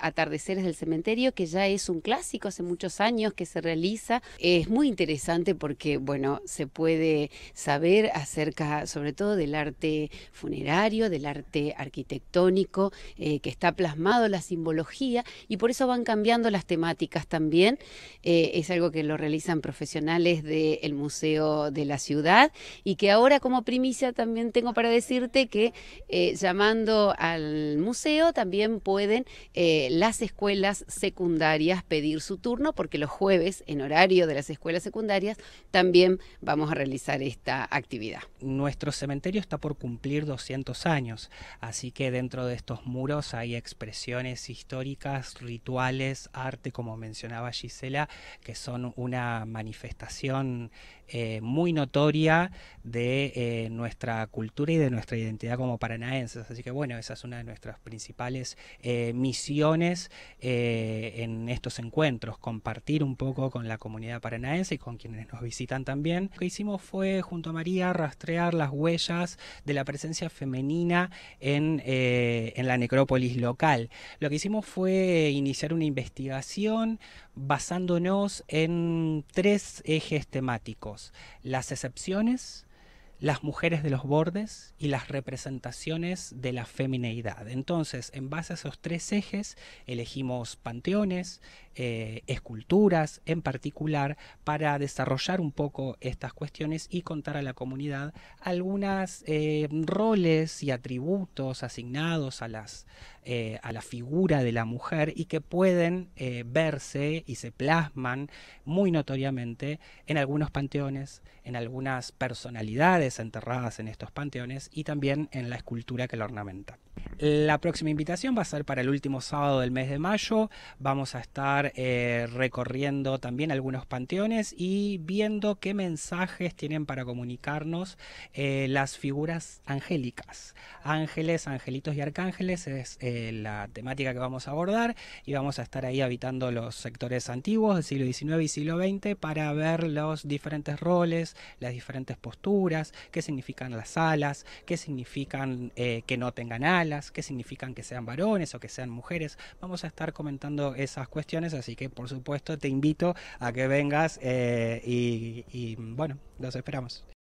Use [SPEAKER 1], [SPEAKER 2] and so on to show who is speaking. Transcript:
[SPEAKER 1] Atardeceres del Cementerio, que ya es un clásico hace muchos años que se realiza. Es muy interesante porque, bueno, se puede saber acerca, sobre todo, del arte funerario, del arte arquitectónico, eh, que está plasmado la simbología y por eso van cambiando las temáticas también. Eh, es algo que lo realizan profesionales del Museo de la Ciudad y que ahora, como primicia, también tengo para decirte que eh, llamando al museo también pueden. Eh, las escuelas secundarias pedir su turno, porque los jueves, en horario de las escuelas secundarias, también vamos a realizar esta actividad.
[SPEAKER 2] Nuestro cementerio está por cumplir 200 años, así que dentro de estos muros hay expresiones históricas, rituales, arte, como mencionaba Gisela, que son una manifestación eh, muy notoria de eh, nuestra cultura y de nuestra identidad como paranaenses. Así que bueno, esa es una de nuestras principales misiones eh, en estos encuentros, compartir un poco con la comunidad paranaense y con quienes nos visitan también. Lo que hicimos fue, junto a María, rastrear las huellas de la presencia femenina en eh, la necrópolis local. Lo que hicimos fue iniciar una investigación basándonos en tres ejes temáticos, las excepciones, las mujeres de los bordes y las representaciones de la femineidad. Entonces, en base a esos tres ejes, elegimos panteones, eh, esculturas en particular, para desarrollar un poco estas cuestiones y contar a la comunidad algunos eh, roles y atributos asignados a, las, eh, a la figura de la mujer y que pueden verse y se plasman muy notoriamente en algunos panteones, en algunas personalidades enterradas en estos panteones y también en la escultura que la ornamenta. La próxima invitación va a ser para el último sábado del mes de mayo. Vamos a estar eh, recorriendo también algunos panteones y viendo qué mensajes tienen para comunicarnos eh, las figuras angélicas. Ángeles, angelitos y arcángeles es eh, la temática que vamos a abordar y vamos a estar ahí habitando los sectores antiguos del siglo XIX y siglo XX para ver los diferentes roles, las diferentes posturas, qué significan las alas, qué significan que no tengan alas qué significan que sean varones o que sean mujeres. Vamos a estar comentando esas cuestiones, así que por supuesto te invito a que vengas eh, y bueno, los esperamos.